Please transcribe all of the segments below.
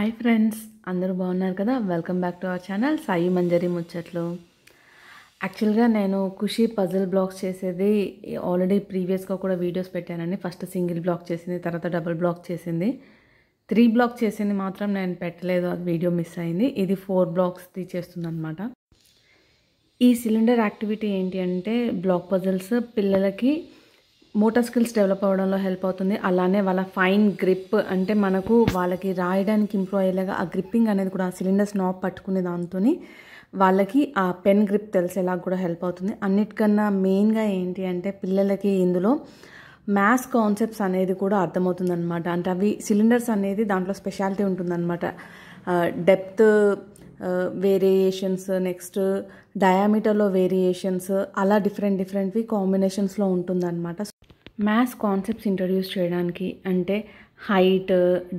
hi friends అందరూ బాగున్నారు కదా welcome back to our channel Sai Manjari ముచ్చట్లు యాక్చువల్గా నేను ఖుషి పజిల్ బ్లాక్స్ చేసేది ఆల్రెడీ ప్రీవియస్గా కూడా వీడియోస్ పెట్టానండి ఫస్ట్ సింగిల్ బ్లాక్ చేసింది తర్వాత డబుల్ బ్లాక్ చేసింది త్రీ బ్లాక్ చేసింది మాత్రం నేను పెట్టలేదు అది వీడియో మిస్ అయింది ఇది ఫోర్ బ్లాక్స్ది అనమాట ఈ సిలిండర్ యాక్టివిటీ ఏంటి అంటే బ్లాక్ పజిల్స్ పిల్లలకి మోటార్ స్కిల్స్ డెవలప్ అవ్వడంలో హెల్ప్ అవుతుంది అలానే వాళ్ళ ఫైన్ గ్రిప్ అంటే మనకు వాళ్ళకి రాయడానికి ఇంప్రూవ్ అయ్యేలాగా ఆ గ్రిప్పింగ్ అనేది కూడా ఆ సిలిండర్స్ నాప్ పట్టుకునే దాంతో వాళ్ళకి ఆ పెన్ గ్రిప్ తెలిసేలా కూడా హెల్ప్ అవుతుంది అన్నిటికన్నా మెయిన్గా ఏంటి అంటే పిల్లలకి ఇందులో మ్యాథ్స్ కాన్సెప్ట్స్ అనేది కూడా అర్థమవుతుంది అంటే అవి సిలిండర్స్ అనేది దాంట్లో స్పెషాలిటీ ఉంటుందన్నమాట డెప్త్ వేరియేషన్స్ నెక్స్ట్ డయామీటర్లో వేరియేషన్స్ అలా డిఫరెంట్ డిఫరెంట్వి కాంబినేషన్స్లో ఉంటుందన్నమాట మ్యాథ్స్ కాన్సెప్ట్స్ ఇంట్రడ్యూస్ చేయడానికి అంటే హైట్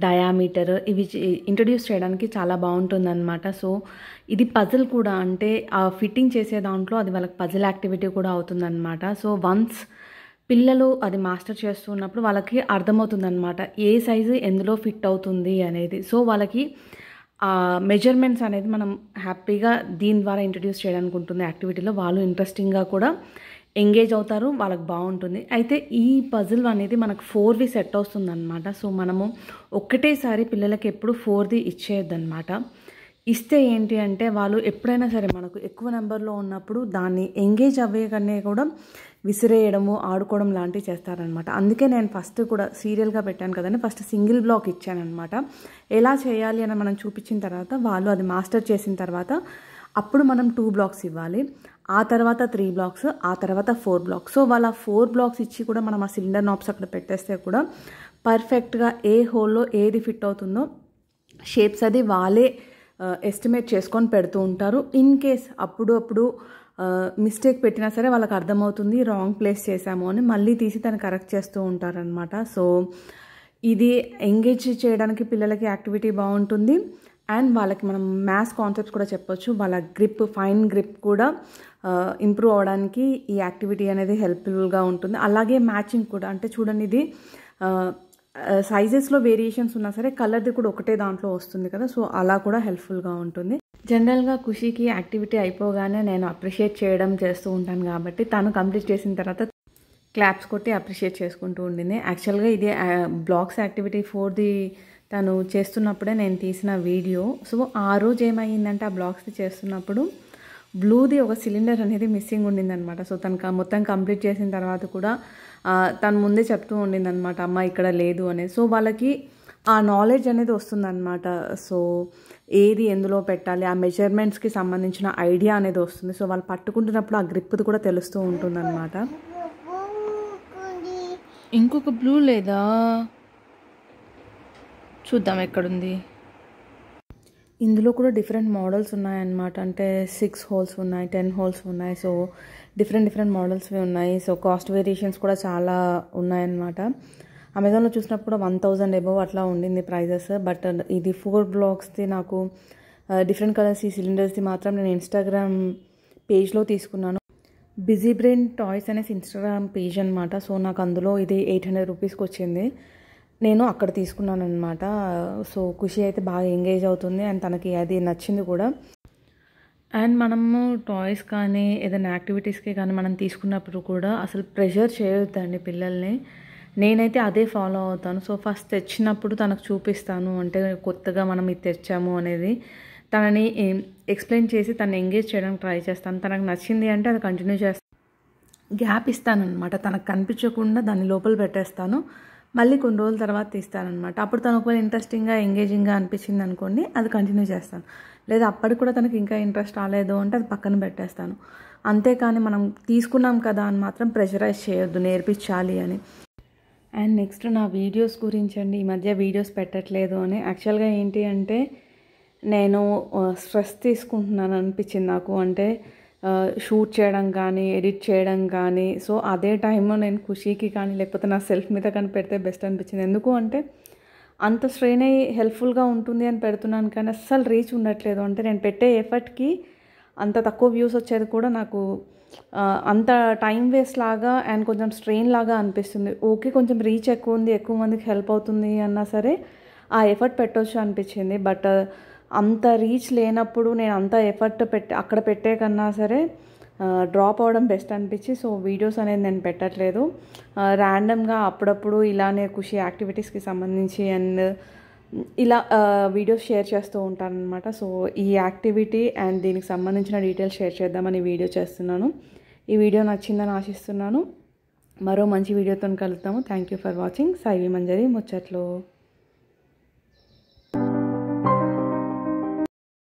డయామీటర్ ఇవి ఇంట్రడ్యూస్ చేయడానికి చాలా బాగుంటుందన్నమాట సో ఇది పజిల్ కూడా అంటే ఆ ఫిట్టింగ్ చేసే దాంట్లో అది వాళ్ళకి పజిల్ యాక్టివిటీ కూడా అవుతుందన్నమాట సో వన్స్ పిల్లలు అది మాస్టర్ చేస్తున్నప్పుడు వాళ్ళకి అర్థమవుతుందన్నమాట ఏ సైజు ఎందులో ఫిట్ అవుతుంది అనేది సో వాళ్ళకి మెజర్మెంట్స్ అనేది మనం హ్యాపీగా దీని ద్వారా ఇంట్రడ్యూస్ చేయడానికి ఉంటుంది యాక్టివిటీలో వాళ్ళు ఇంట్రెస్టింగ్గా కూడా ఎంగేజ్ అవుతారు వాళ్ళకి బాగుంటుంది అయితే ఈ పజిల్ అనేది మనకు ఫోర్ది సెట్ వస్తుందన్నమాట సో మనము ఒక్కటేసారి పిల్లలకి ఎప్పుడు ఫోర్ది ఇచ్చేయద్దనమాట ఇస్తే ఏంటి అంటే వాళ్ళు ఎప్పుడైనా సరే మనకు ఎక్కువ నెంబర్లో ఉన్నప్పుడు దాన్ని ఎంగేజ్ అవ్వే కన్నా కూడా విసిరేయడము ఆడుకోవడం లాంటివి చేస్తారనమాట అందుకే నేను ఫస్ట్ కూడా సీరియల్గా పెట్టాను కదండి ఫస్ట్ సింగిల్ బ్లాక్ ఇచ్చానమాట ఎలా చేయాలి అని మనం చూపించిన తర్వాత వాళ్ళు అది మాస్టర్ చేసిన తర్వాత అప్పుడు మనం టూ బ్లాక్స్ ఇవ్వాలి ఆ తర్వాత త్రీ బ్లాక్స్ ఆ తర్వాత ఫోర్ బ్లాక్స్ సో వాళ్ళు ఆ ఫోర్ బ్లాక్స్ ఇచ్చి కూడా మనం ఆ సిలిండర్ నాబ్స్ అక్కడ పెట్టేస్తే కూడా పర్ఫెక్ట్గా ఏ హోల్లో ఏది ఫిట్ అవుతుందో షేప్స్ అది వాళ్ళే ఎస్టిమేట్ చేసుకొని పెడుతూ ఉంటారు ఇన్ కేస్ అప్పుడు అప్పుడు మిస్టేక్ పెట్టినా సరే వాళ్ళకి అర్థమవుతుంది రాంగ్ ప్లేస్ చేశాము అని మళ్ళీ తీసి తను కరెక్ట్ చేస్తూ ఉంటారనమాట సో ఇది ఎంగేజ్ చేయడానికి పిల్లలకి యాక్టివిటీ బాగుంటుంది అండ్ వాళ్ళకి మనం మ్యాథ్స్ కాన్సెప్ట్స్ కూడా చెప్పొచ్చు వాళ్ళ గ్రిప్ ఫైన్ గ్రిప్ కూడా ఇంప్రూవ్ అవడానికి ఈ యాక్టివిటీ అనేది హెల్ప్ఫుల్గా ఉంటుంది అలాగే మ్యాచింగ్ కూడా అంటే చూడండి ఇది సైజెస్లో వేరియేషన్స్ ఉన్నా సరే కలర్ది కూడా ఒకటే దాంట్లో వస్తుంది కదా సో అలా కూడా హెల్ప్ఫుల్గా ఉంటుంది జనరల్గా ఖుషికి యాక్టివిటీ అయిపోగానే నేను అప్రిషియేట్ చేయడం చేస్తూ ఉంటాను కాబట్టి తను కంప్లీట్ చేసిన తర్వాత క్లాప్స్ కొట్టి అప్రిషియేట్ చేసుకుంటూ ఉండింది యాక్చువల్గా ఇది బ్లాగ్స్ యాక్టివిటీ ఫోర్ ది తను చేస్తున్నప్పుడే నేను తీసిన వీడియో సో ఆ రోజు ఏమైందంటే ఆ బ్లాగ్స్ చేస్తున్నప్పుడు బ్లూది ఒక సిలిండర్ అనేది మిస్సింగ్ ఉండిందనమాట సో తను మొత్తం కంప్లీట్ చేసిన తర్వాత కూడా తను ముందే చెప్తూ ఉండిందనమాట అమ్మ ఇక్కడ లేదు అనేది సో వాళ్ళకి ఆ నాలెడ్జ్ అనేది వస్తుందన్నమాట సో ఏది ఎందులో పెట్టాలి ఆ మెజర్మెంట్స్కి సంబంధించిన ఐడియా అనేది వస్తుంది సో వాళ్ళు పట్టుకుంటున్నప్పుడు ఆ గ్రిప్ది కూడా తెలుస్తూ ఉంటుందన్నమాట ఇంకొక బ్లూ లేదా చూద్దాం ఎక్కడుంది ఇందులో కూడా డిఫరెంట్ మోడల్స్ ఉన్నాయన్నమాట అంటే సిక్స్ హోల్స్ ఉన్నాయి టెన్ హోల్స్ ఉన్నాయి సో డిఫరెంట్ డిఫరెంట్ మోడల్స్వి ఉన్నాయి సో కాస్ట్ వేరియేషన్స్ కూడా చాలా ఉన్నాయన్నమాట అమెజాన్లో చూసినప్పుడు వన్ థౌజండ్ ఎబవ్ అట్లా ఉండింది ప్రైజెస్ బట్ uh, ఇది ఫోర్ బ్లాక్స్ది నాకు డిఫరెంట్ uh, కలర్స్ ఈ సిలిండర్స్ది మాత్రం నేను ఇన్స్టాగ్రామ్ పేజ్లో తీసుకున్నాను బిజీ బ్రెయిన్ టాయ్స్ అనేసి ఇన్స్టాగ్రామ్ పేజ్ అనమాట సో నాకు అందులో ఇది ఎయిట్ హండ్రెడ్ రూపీస్కి వచ్చింది నేను అక్కడ తీసుకున్నాను అనమాట సో ఖుషి అయితే బాగా ఎంగేజ్ అవుతుంది అండ్ తనకి అది నచ్చింది కూడా అండ్ మనము టాయ్స్ కానీ ఏదైనా యాక్టివిటీస్కి కానీ మనం తీసుకున్నప్పుడు కూడా అసలు ప్రెషర్ చేయొద్దండి పిల్లల్ని నేనైతే అదే ఫాలో అవుతాను సో ఫస్ట్ తెచ్చినప్పుడు తనకు చూపిస్తాను అంటే కొత్తగా మనం ఇది తెచ్చాము అనేది తనని ఎక్స్ప్లెయిన్ చేసి తను ఎంగేజ్ చేయడానికి ట్రై చేస్తాను తనకు నచ్చింది అంటే అది కంటిన్యూ చేస్తాను గ్యాప్ ఇస్తానమాట తనకు కనిపించకుండా దాన్ని లోపల పెట్టేస్తాను మళ్ళీ కొన్ని రోజుల తర్వాత తీస్తానమాట అప్పుడు తను ఒకవేళ ఇంట్రెస్టింగ్గా ఎంగేజింగ్గా అనిపించింది అనుకోండి అది కంటిన్యూ చేస్తాను లేదా అప్పటికి కూడా తనకి ఇంకా ఇంట్రెస్ట్ రాలేదు అంటే అది పక్కన పెట్టేస్తాను అంతేకాని మనం తీసుకున్నాం కదా అని మాత్రం ప్రెషరైజ్ చేయొద్దు నేర్పించాలి అని అండ్ నెక్స్ట్ నా వీడియోస్ గురించి అండి ఈ మధ్య వీడియోస్ పెట్టట్లేదు అని యాక్చువల్గా ఏంటి అంటే నేను స్ట్రెస్ తీసుకుంటున్నాను అనిపించింది నాకు అంటే షూట్ చేయడం కానీ ఎడిట్ చేయడం కానీ సో అదే టైంలో నేను ఖుషీకి కానీ లేకపోతే నా సెల్ఫ్ మీద కానీ పెడితే బెస్ట్ అనిపించింది ఎందుకు అంటే అంత శ్రేణి హెల్ప్ఫుల్గా ఉంటుంది అని పెడుతున్నాను కానీ అస్సలు రీచ్ ఉండట్లేదు అంటే నేను పెట్టే ఎఫర్ట్కి అంత తక్కువ వ్యూస్ వచ్చేది కూడా నాకు అంత టైం వేస్ట్ లాగా అండ్ కొంచెం స్ట్రెయిన్ లాగా అనిపిస్తుంది ఓకే కొంచెం రీచ్ ఎక్కువ ఉంది ఎక్కువ మందికి హెల్ప్ అవుతుంది అన్నా సరే ఆ ఎఫర్ట్ పెట్టవచ్చు అనిపించింది బట్ అంత రీచ్ లేనప్పుడు నేను అంత ఎఫర్ట్ పెట్టి అక్కడ పెట్టే కన్నా సరే డ్రాప్ అవ్వడం బెస్ట్ అనిపించి సో వీడియోస్ అనేది నేను పెట్టట్లేదు ర్యాండమ్గా అప్పుడప్పుడు ఇలానే ఖుషి యాక్టివిటీస్కి సంబంధించి అండ్ ఇలా వీడియోస్ షేర్ చేస్తూ ఉంటాను అనమాట సో ఈ యాక్టివిటీ అండ్ దీనికి సంబంధించిన డీటెయిల్స్ షేర్ చేద్దామని వీడియో చేస్తున్నాను ఈ వీడియో నచ్చిందని ఆశిస్తున్నాను మరో మంచి వీడియోతో కలుద్దాము thank you for watching Saivi Manjari ముచ్చట్లు